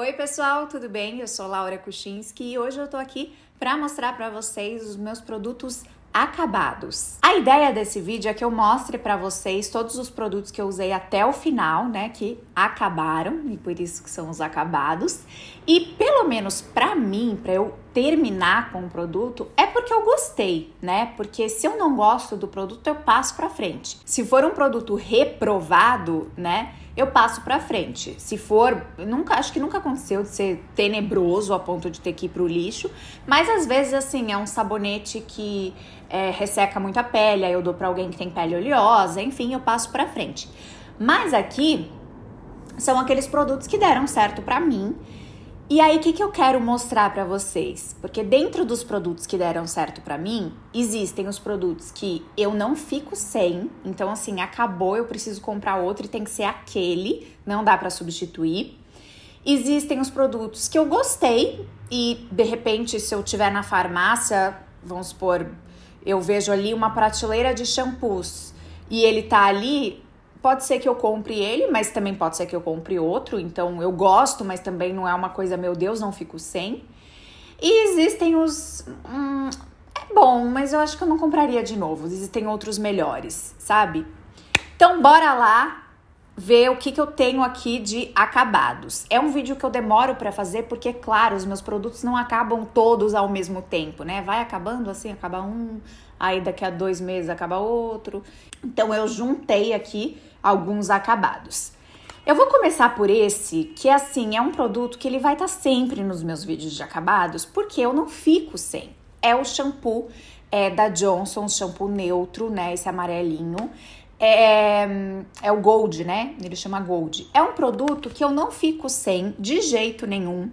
Oi, pessoal, tudo bem? Eu sou Laura Kuczynski e hoje eu tô aqui para mostrar para vocês os meus produtos acabados. A ideia desse vídeo é que eu mostre para vocês todos os produtos que eu usei até o final, né, que acabaram e por isso que são os acabados, e pelo menos para mim, para eu terminar com o produto, é porque eu gostei, né? Porque se eu não gosto do produto, eu passo para frente. Se for um produto reprovado, né? Eu passo para frente. Se for, nunca acho que nunca aconteceu de ser tenebroso a ponto de ter que ir pro lixo, mas às vezes assim é um sabonete que é, resseca muito a pele, aí eu dou para alguém que tem pele oleosa, enfim, eu passo para frente. Mas aqui são aqueles produtos que deram certo para mim e aí, o que, que eu quero mostrar para vocês? Porque dentro dos produtos que deram certo para mim, existem os produtos que eu não fico sem. Então, assim, acabou, eu preciso comprar outro e tem que ser aquele, não dá para substituir. Existem os produtos que eu gostei e, de repente, se eu tiver na farmácia, vamos supor, eu vejo ali uma prateleira de shampoos e ele tá ali, Pode ser que eu compre ele, mas também pode ser que eu compre outro. Então eu gosto, mas também não é uma coisa, meu Deus, não fico sem. E existem os. Hum, é bom, mas eu acho que eu não compraria de novo. Existem outros melhores, sabe? Então bora lá ver o que, que eu tenho aqui de acabados. É um vídeo que eu demoro para fazer porque, claro, os meus produtos não acabam todos ao mesmo tempo, né? Vai acabando assim, acaba um, aí daqui a dois meses acaba outro. Então eu juntei aqui alguns acabados. Eu vou começar por esse, que é assim, é um produto que ele vai estar tá sempre nos meus vídeos de acabados, porque eu não fico sem. É o shampoo é, da Johnson, shampoo neutro, né, esse amarelinho. É, é o Gold, né, ele chama Gold. É um produto que eu não fico sem de jeito nenhum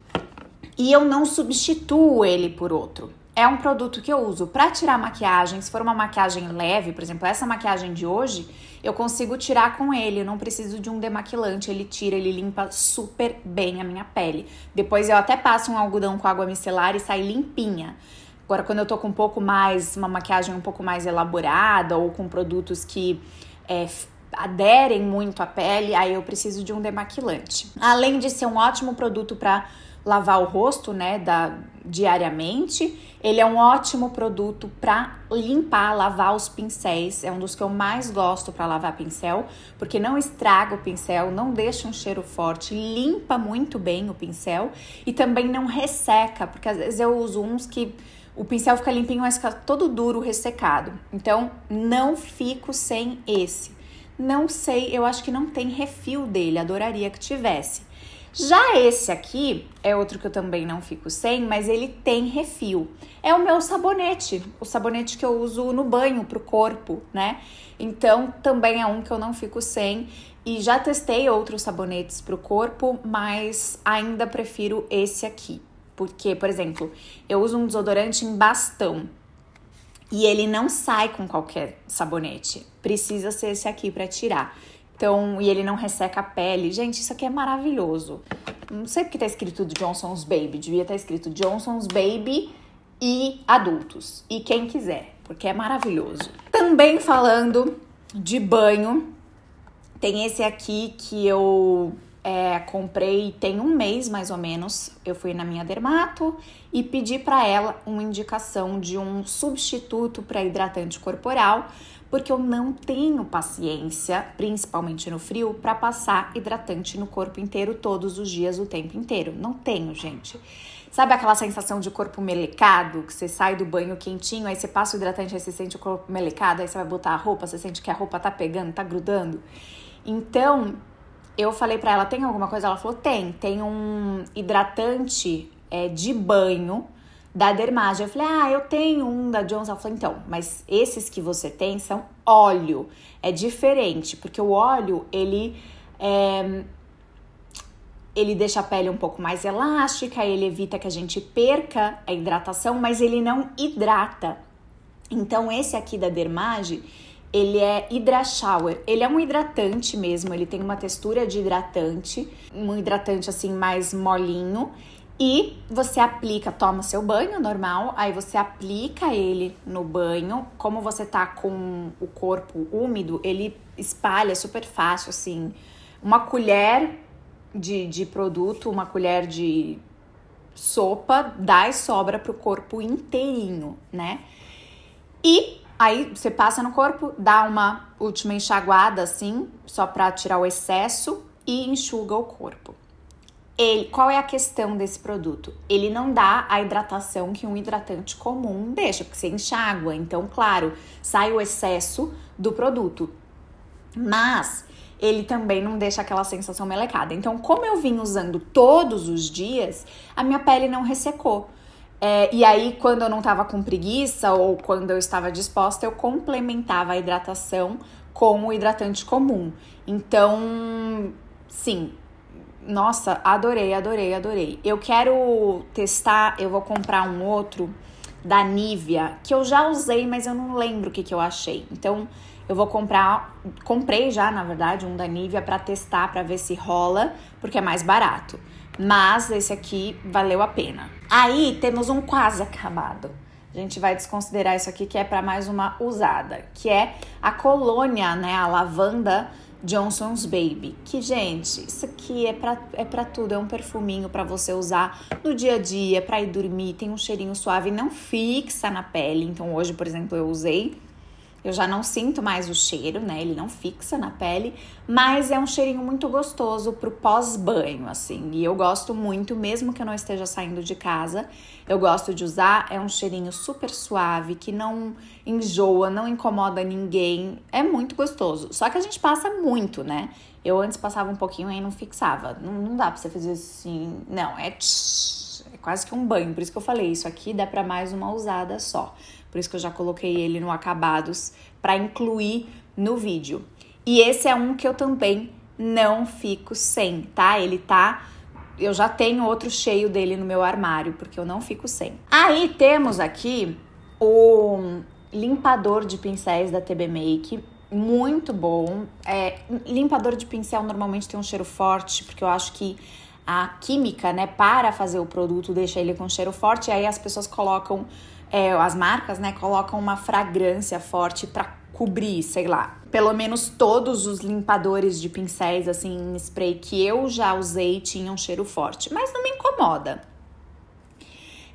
e eu não substituo ele por outro. É um produto que eu uso para tirar maquiagem, se for uma maquiagem leve, por exemplo, essa maquiagem de hoje eu consigo tirar com ele, eu não preciso de um demaquilante, ele tira, ele limpa super bem a minha pele. Depois eu até passo um algodão com água micelar e sai limpinha. Agora, quando eu tô com um pouco mais, uma maquiagem um pouco mais elaborada ou com produtos que é, aderem muito à pele, aí eu preciso de um demaquilante. Além de ser um ótimo produto para lavar o rosto, né, da, diariamente. Ele é um ótimo produto para limpar, lavar os pincéis. É um dos que eu mais gosto para lavar pincel, porque não estraga o pincel, não deixa um cheiro forte, limpa muito bem o pincel e também não resseca, porque às vezes eu uso uns que o pincel fica limpinho, mas fica todo duro, ressecado. Então, não fico sem esse. Não sei, eu acho que não tem refil dele, adoraria que tivesse. Já esse aqui é outro que eu também não fico sem, mas ele tem refil. É o meu sabonete, o sabonete que eu uso no banho pro corpo, né? Então também é um que eu não fico sem e já testei outros sabonetes pro corpo, mas ainda prefiro esse aqui. Porque, por exemplo, eu uso um desodorante em bastão e ele não sai com qualquer sabonete. Precisa ser esse aqui para tirar. Então, e ele não resseca a pele. Gente, isso aqui é maravilhoso. Não sei porque tá escrito Johnson's Baby. Devia estar tá escrito Johnson's Baby e adultos. E quem quiser, porque é maravilhoso. Também falando de banho, tem esse aqui que eu é, comprei tem um mês mais ou menos. Eu fui na minha dermato e pedi para ela uma indicação de um substituto para hidratante corporal, porque eu não tenho paciência, principalmente no frio, para passar hidratante no corpo inteiro todos os dias, o tempo inteiro. Não tenho, gente. Sabe aquela sensação de corpo melecado, que você sai do banho quentinho, aí você passa o hidratante, aí você sente o corpo melecado, aí você vai botar a roupa, você sente que a roupa tá pegando, tá grudando. Então, eu falei para ela: tem alguma coisa? Ela falou: tem, tem um hidratante é, de banho da Dermage. Eu falei: ah, eu tenho um da Johnson. Ela falou: então, mas esses que você tem são óleo. É diferente, porque o óleo ele. É, ele deixa a pele um pouco mais elástica, ele evita que a gente perca a hidratação, mas ele não hidrata. Então, esse aqui da Dermage, ele é Hydra Shower. Ele é um hidratante mesmo, ele tem uma textura de hidratante, um hidratante assim mais molinho. E você aplica, toma seu banho normal, aí você aplica ele no banho. Como você tá com o corpo úmido, ele espalha super fácil, assim. Uma colher de, de produto, uma colher de sopa, dá e sobra pro corpo inteirinho, né? E Aí você passa no corpo, dá uma última enxaguada assim, só para tirar o excesso e enxuga o corpo. Ele, qual é a questão desse produto? Ele não dá a hidratação que um hidratante comum deixa, porque você enxágua, então, claro, sai o excesso do produto. Mas ele também não deixa aquela sensação melecada. Então, como eu vim usando todos os dias, a minha pele não ressecou. É, e aí, quando eu não estava com preguiça ou quando eu estava disposta, eu complementava a hidratação com o hidratante comum. Então, sim, nossa, adorei, adorei, adorei. Eu quero testar, eu vou comprar um outro da Nivea, que eu já usei, mas eu não lembro o que, que eu achei. Então, eu vou comprar, comprei já, na verdade, um da Nivea para testar, para ver se rola, porque é mais barato mas esse aqui valeu a pena. Aí temos um quase acabado. A gente vai desconsiderar isso aqui que é para mais uma usada, que é a colônia, né, a lavanda Johnson's Baby. Que gente, isso aqui é para é para tudo, é um perfuminho para você usar no dia a dia, para ir dormir, tem um cheirinho suave, não fixa na pele. Então hoje, por exemplo, eu usei eu já não sinto mais o cheiro, né? Ele não fixa na pele, mas é um cheirinho muito gostoso pro pós-banho, assim. E eu gosto muito, mesmo que eu não esteja saindo de casa, eu gosto de usar. É um cheirinho super suave, que não enjoa, não incomoda ninguém. É muito gostoso. Só que a gente passa muito, né? Eu antes passava um pouquinho e não fixava. Não, não dá pra você fazer assim. Não, é. Tsh, é quase que um banho. Por isso que eu falei, isso aqui dá para mais uma usada só. Por isso que eu já coloquei ele no acabados para incluir no vídeo. E esse é um que eu também não fico sem, tá? Ele tá eu já tenho outro cheio dele no meu armário, porque eu não fico sem. Aí temos aqui o limpador de pincéis da TB Make, muito bom. É, limpador de pincel normalmente tem um cheiro forte, porque eu acho que a química, né, para fazer o produto deixa ele com cheiro forte, e aí as pessoas colocam é, as marcas, né, colocam uma fragrância forte para cobrir, sei lá. Pelo menos todos os limpadores de pincéis, assim, em spray que eu já usei tinham cheiro forte, mas não me incomoda.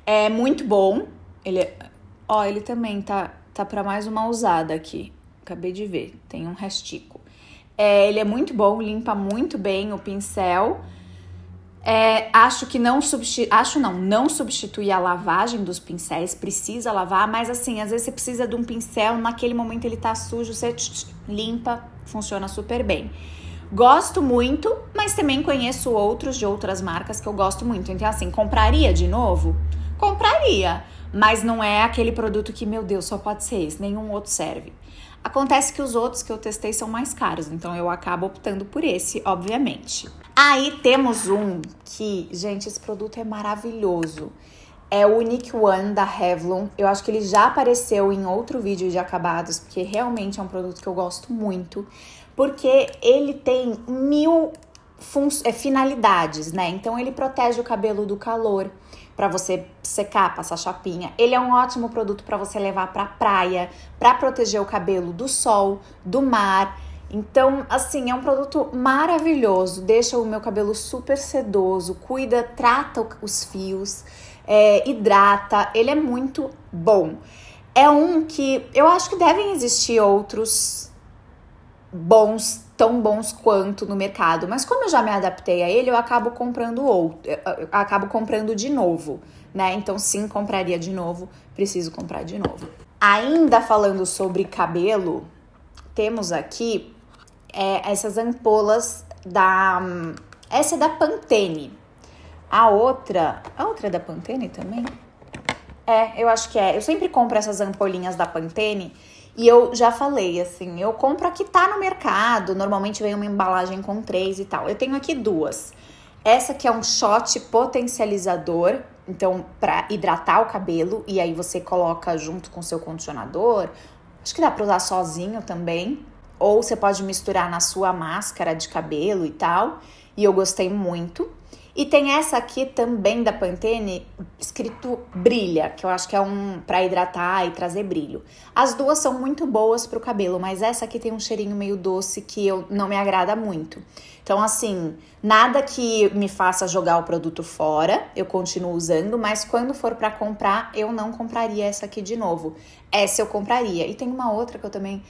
É muito bom. Ele, é, ó, ele também tá, tá para mais uma usada aqui. Acabei de ver, tem um restico. É, ele é muito bom, limpa muito bem o pincel. É, acho que não substitui, acho não, não substitui a lavagem dos pincéis, precisa lavar, mas assim, às vezes você precisa de um pincel, naquele momento ele tá sujo, você limpa, funciona super bem. Gosto muito, mas também conheço outros de outras marcas que eu gosto muito. Então, assim, compraria de novo? Compraria, mas não é aquele produto que, meu Deus, só pode ser esse, nenhum outro serve. Acontece que os outros que eu testei são mais caros, então eu acabo optando por esse, obviamente. Aí temos um que, gente, esse produto é maravilhoso. É o Unique One da Revlon. Eu acho que ele já apareceu em outro vídeo de acabados, porque realmente é um produto que eu gosto muito. Porque ele tem mil é, finalidades, né? Então ele protege o cabelo do calor, para você secar, passar chapinha. Ele é um ótimo produto para você levar para praia, para proteger o cabelo do sol, do mar. Então, assim, é um produto maravilhoso, deixa o meu cabelo super sedoso, cuida, trata os fios, é, hidrata, ele é muito bom. É um que eu acho que devem existir outros bons tão bons quanto no mercado, mas como eu já me adaptei a ele, eu acabo comprando outro, acabo comprando de novo, né? Então sim, compraria de novo, preciso comprar de novo. Ainda falando sobre cabelo, temos aqui é, essas ampolas da essa é da Pantene. A outra, a outra é da Pantene também? É, eu acho que é. Eu sempre compro essas ampolinhas da Pantene e eu já falei assim, eu compro a que tá no mercado, normalmente vem uma embalagem com três e tal. Eu tenho aqui duas. Essa que é um shot potencializador, então para hidratar o cabelo e aí você coloca junto com seu condicionador. Acho que dá para usar sozinho também, ou você pode misturar na sua máscara de cabelo e tal. E eu gostei muito. E tem essa aqui também da Pantene, escrito Brilha, que eu acho que é um para hidratar e trazer brilho. As duas são muito boas pro cabelo, mas essa aqui tem um cheirinho meio doce que eu não me agrada muito. Então assim, nada que me faça jogar o produto fora, eu continuo usando, mas quando for para comprar, eu não compraria essa aqui de novo. Essa eu compraria. E tem uma outra que eu também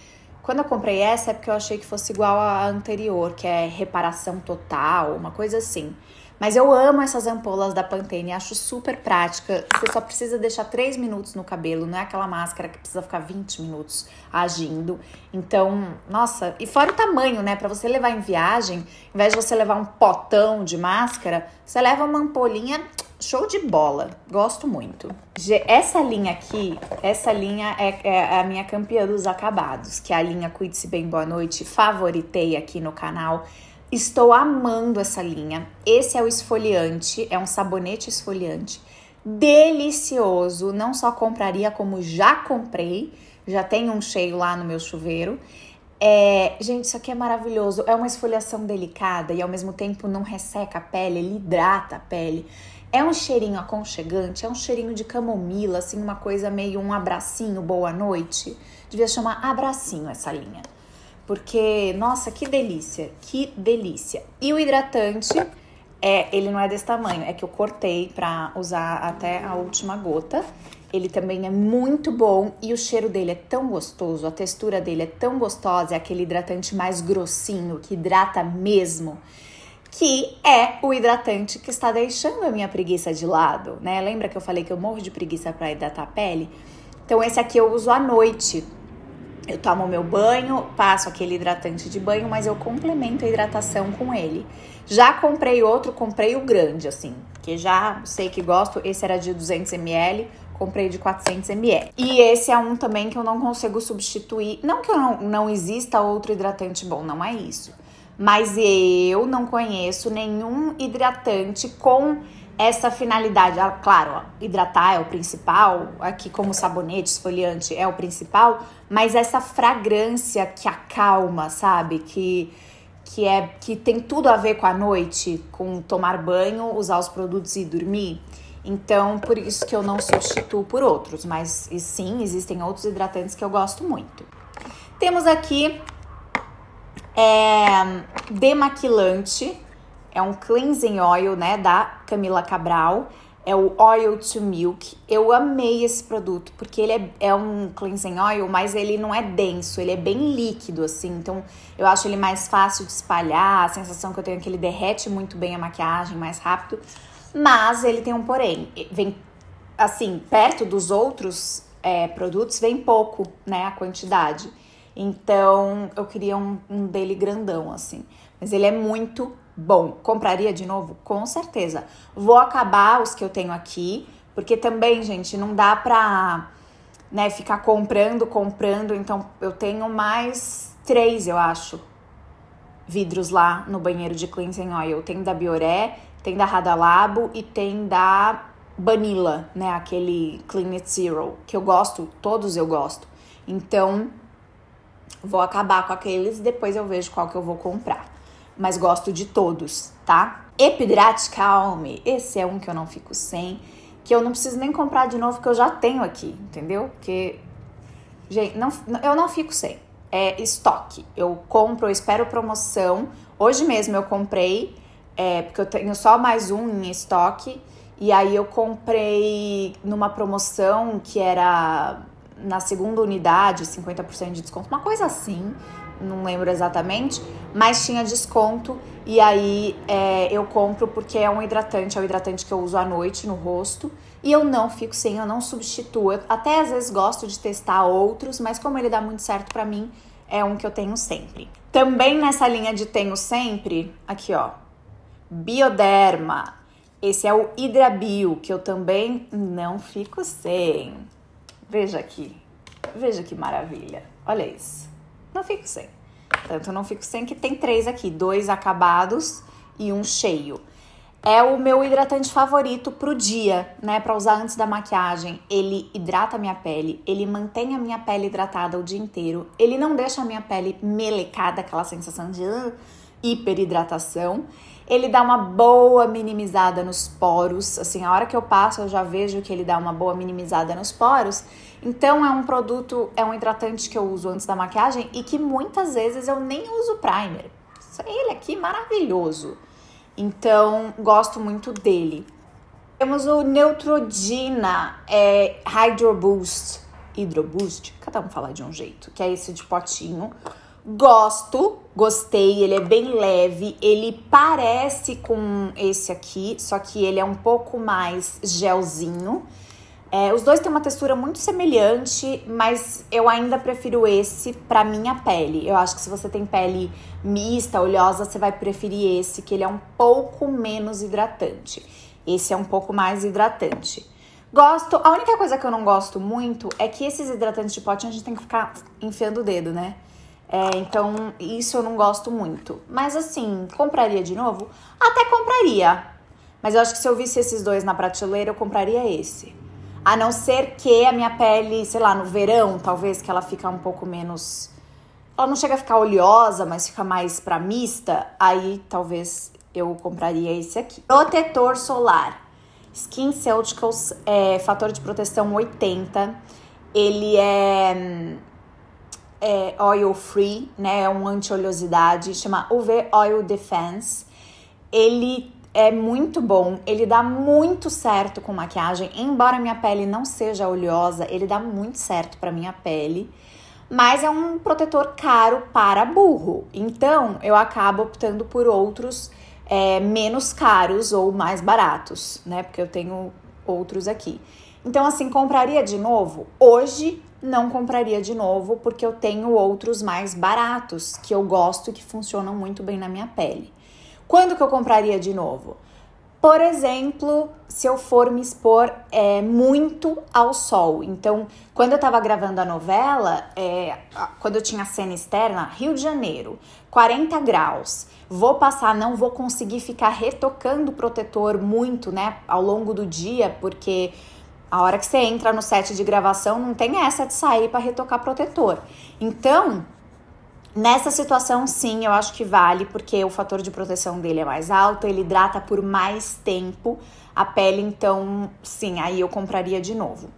quando eu comprei essa é porque eu achei que fosse igual à anterior, que é reparação total, uma coisa assim. Mas eu amo essas ampolas da Pantene, acho super prática. Você só precisa deixar 3 minutos no cabelo, não é aquela máscara que precisa ficar 20 minutos agindo. Então, nossa, e fora o tamanho, né? Para você levar em viagem, em vez de você levar um potão de máscara, você leva uma ampolinha show de bola. Gosto muito. Essa linha aqui, essa linha é, é, a minha campeã dos acabados, que é a linha Cuide-se Bem Boa Noite, favoritei aqui no canal. Estou amando essa linha. Esse é o esfoliante, é um sabonete esfoliante delicioso. Não só compraria, como já comprei. Já tem um cheio lá no meu chuveiro. É, gente, isso aqui é maravilhoso. É uma esfoliação delicada e ao mesmo tempo não resseca a pele, ele hidrata a pele. É um cheirinho aconchegante, é um cheirinho de camomila, assim, uma coisa meio um abracinho, boa noite. Devia chamar abracinho essa linha. Porque, nossa, que delícia, que delícia. E o hidratante, é, ele não é desse tamanho, é que eu cortei pra usar até a última gota. Ele também é muito bom e o cheiro dele é tão gostoso, a textura dele é tão gostosa, é aquele hidratante mais grossinho, que hidrata mesmo que é o hidratante que está deixando a minha preguiça de lado, né? Lembra que eu falei que eu morro de preguiça para hidratar a pele? Então esse aqui eu uso à noite, eu tomo meu banho, passo aquele hidratante de banho, mas eu complemento a hidratação com ele. Já comprei outro, comprei o grande, assim, que já sei que gosto. Esse era de 200 ml, comprei de 400 ml. E esse é um também que eu não consigo substituir. Não que eu não, não exista outro hidratante bom, não é isso mas eu não conheço nenhum hidratante com essa finalidade. Ah, claro, hidratar é o principal, aqui como sabonete, esfoliante é o principal, mas essa fragrância que acalma, sabe? Que que é que tem tudo a ver com a noite, com tomar banho, usar os produtos e dormir. Então, por isso que eu não substituo por outros, mas sim, existem outros hidratantes que eu gosto muito. Temos aqui é, demaquilante, é um cleansing oil, né, da Camila Cabral. É o Oil to Milk. Eu amei esse produto, porque ele é, é um cleansing oil, mas ele não é denso, ele é bem líquido, assim. Então, eu acho ele mais fácil de espalhar. A sensação que eu tenho é que ele derrete muito bem a maquiagem, mais rápido. Mas ele tem um porém. Vem, assim, perto dos outros é, produtos, vem pouco, né, a quantidade. Então eu queria um, um dele grandão assim. Mas ele é muito bom. Compraria de novo? Com certeza. Vou acabar os que eu tenho aqui, porque também, gente, não dá pra né, ficar comprando, comprando. Então eu tenho mais três, eu acho, vidros lá no banheiro de cleansing oil. Tem da Bioré, tem da Radalabo e tem da Banila, né? Aquele Clean It Zero, que eu gosto, todos eu gosto. Então, Vou acabar com aqueles e depois eu vejo qual que eu vou comprar. Mas gosto de todos, tá? Epidrate Calm, esse é um que eu não fico sem, que eu não preciso nem comprar de novo, que eu já tenho aqui, entendeu? Porque, gente, não, eu não fico sem. É estoque. Eu compro, eu espero promoção. Hoje mesmo eu comprei, é, porque eu tenho só mais um em estoque. E aí eu comprei numa promoção que era na segunda unidade 50% de desconto, uma coisa assim, não lembro exatamente, mas tinha desconto e aí é, eu compro porque é um hidratante, é o hidratante que eu uso à noite no rosto e eu não fico sem, eu não substituo. Eu até às vezes gosto de testar outros, mas como ele dá muito certo para mim, é um que eu tenho sempre. Também nessa linha de tenho sempre, aqui ó, Bioderma. Esse é o Hidrabio, que eu também não fico sem. Veja aqui, veja que maravilha. Olha isso. Não fico sem. Tanto não fico sem que tem três aqui, dois acabados e um cheio. É o meu hidratante favorito pro dia, né? Para usar antes da maquiagem. Ele hidrata a minha pele, ele mantém a minha pele hidratada o dia inteiro. Ele não deixa a minha pele melecada, aquela sensação de uh, ah, hiperidratação. Ele dá uma boa minimizada nos poros, assim, a hora que eu passo eu já vejo que ele dá uma boa minimizada nos poros. Então é um produto, é um hidratante que eu uso antes da maquiagem e que muitas vezes eu nem uso primer. Ele aqui é maravilhoso. Então gosto muito dele. Temos o Neutrodina é, Hydro Boost, Hydro Boost, cada um fala de um jeito, que é esse de potinho Gosto, gostei, ele é bem leve, ele parece com esse aqui, só que ele é um pouco mais gelzinho. É, os dois têm uma textura muito semelhante, mas eu ainda prefiro esse para minha pele. Eu acho que se você tem pele mista, oleosa, você vai preferir esse, que ele é um pouco menos hidratante. Esse é um pouco mais hidratante. Gosto. A única coisa que eu não gosto muito é que esses hidratantes de pote a gente tem que ficar enfiando o dedo, né? É, então, isso eu não gosto muito. Mas assim, compraria de novo? Até compraria. Mas eu acho que se eu visse esses dois na prateleira, eu compraria esse. A não ser que a minha pele, sei lá, no verão, talvez que ela fica um pouco menos. Ela não chega a ficar oleosa, mas fica mais pra mista. Aí talvez eu compraria esse aqui. Protetor solar. Skin Celticals é fator de proteção 80. Ele é hum, é, oil free, né? É um anti-oleosidade, chama UV Oil Defense. Ele é muito bom, ele dá muito certo com maquiagem, embora minha pele não seja oleosa, ele dá muito certo para minha pele. Mas é um protetor caro para burro, então eu acabo optando por outros é, menos caros ou mais baratos, né? Porque eu tenho outros aqui. Então, assim, compraria de novo? Hoje não compraria de novo porque eu tenho outros mais baratos que eu gosto e que funcionam muito bem na minha pele. Quando que eu compraria de novo? Por exemplo, se eu for me expor é, muito ao sol. Então, quando eu estava gravando a novela, é, quando eu tinha cena externa, Rio de Janeiro, 40 graus. Vou passar, não vou conseguir ficar retocando o protetor muito, né, ao longo do dia, porque a hora que você entra no set de gravação, não tem essa de sair para retocar protetor. Então, Nessa situação, sim, eu acho que vale, porque o fator de proteção dele é mais alto, ele hidrata por mais tempo a pele, então, sim, aí eu compraria de novo.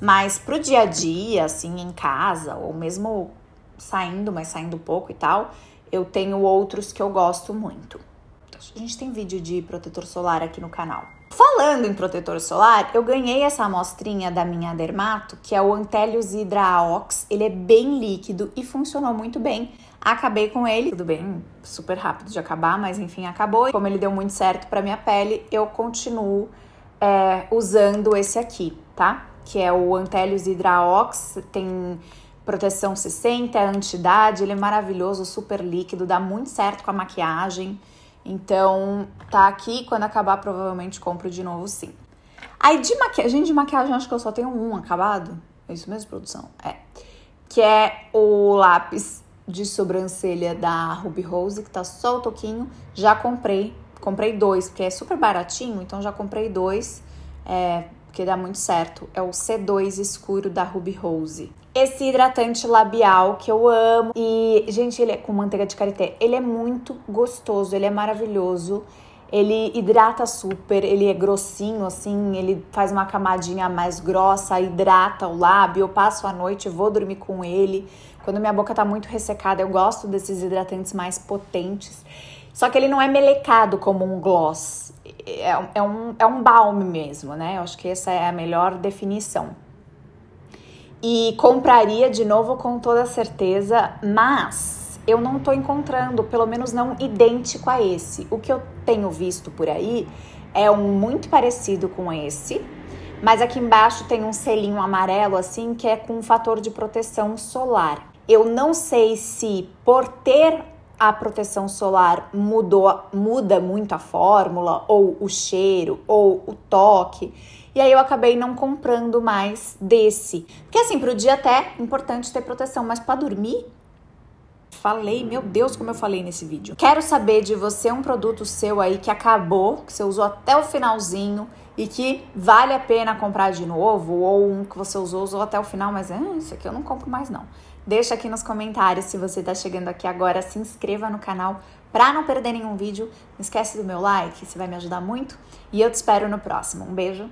Mas pro dia a dia, assim, em casa, ou mesmo saindo, mas saindo pouco e tal, eu tenho outros que eu gosto muito. Então, a gente tem vídeo de protetor solar aqui no canal. Falando em protetor solar, eu ganhei essa amostrinha da minha Dermato, que é o Antelius Hydra Ox. Ele é bem líquido e funcionou muito bem. Acabei com ele, tudo bem, super rápido de acabar, mas enfim, acabou. Como ele deu muito certo para minha pele, eu continuo é, usando esse aqui, tá? Que é o Antelius Hydra Ox, tem proteção 60, é antidade, ele é maravilhoso, super líquido, dá muito certo com a maquiagem. Então, tá aqui, quando acabar, provavelmente compro de novo, sim. Aí de maquiagem, de maquiagem acho que eu só tenho um acabado. É isso mesmo, produção? É. Que é o lápis de sobrancelha da Ruby Rose, que tá só o toquinho. Já comprei. Comprei dois, porque é super baratinho, então já comprei dois. É, porque dá muito certo. É o C2 escuro da Ruby Rose esse hidratante labial que eu amo. E, gente, ele é com manteiga de karité. Ele é muito gostoso, ele é maravilhoso. Ele hidrata super, ele é grossinho assim, ele faz uma camadinha mais grossa, hidrata o lábio. Eu passo a noite, vou dormir com ele. Quando minha boca tá muito ressecada, eu gosto desses hidratantes mais potentes. Só que ele não é melecado como um gloss. É, é um, é um balme mesmo, né? Eu acho que essa é a melhor definição e compraria de novo com toda certeza, mas eu não estou encontrando, pelo menos não idêntico a esse. O que eu tenho visto por aí é um muito parecido com esse, mas aqui embaixo tem um selinho amarelo assim que é com um fator de proteção solar. Eu não sei se por ter a proteção solar mudou, muda muito a fórmula, ou o cheiro, ou o toque. E aí eu acabei não comprando mais desse. Porque assim, pro dia até é importante ter proteção, mas para dormir Falei, meu Deus, como eu falei nesse vídeo. Quero saber de você um produto seu aí que acabou, que você usou até o finalzinho e que vale a pena comprar de novo, ou um que você usou, usou até o final, mas ah, isso aqui eu não compro mais não. Deixa aqui nos comentários se você está chegando aqui agora, se inscreva no canal para não perder nenhum vídeo. Não esquece do meu like, você vai me ajudar muito. E eu te espero no próximo. Um beijo.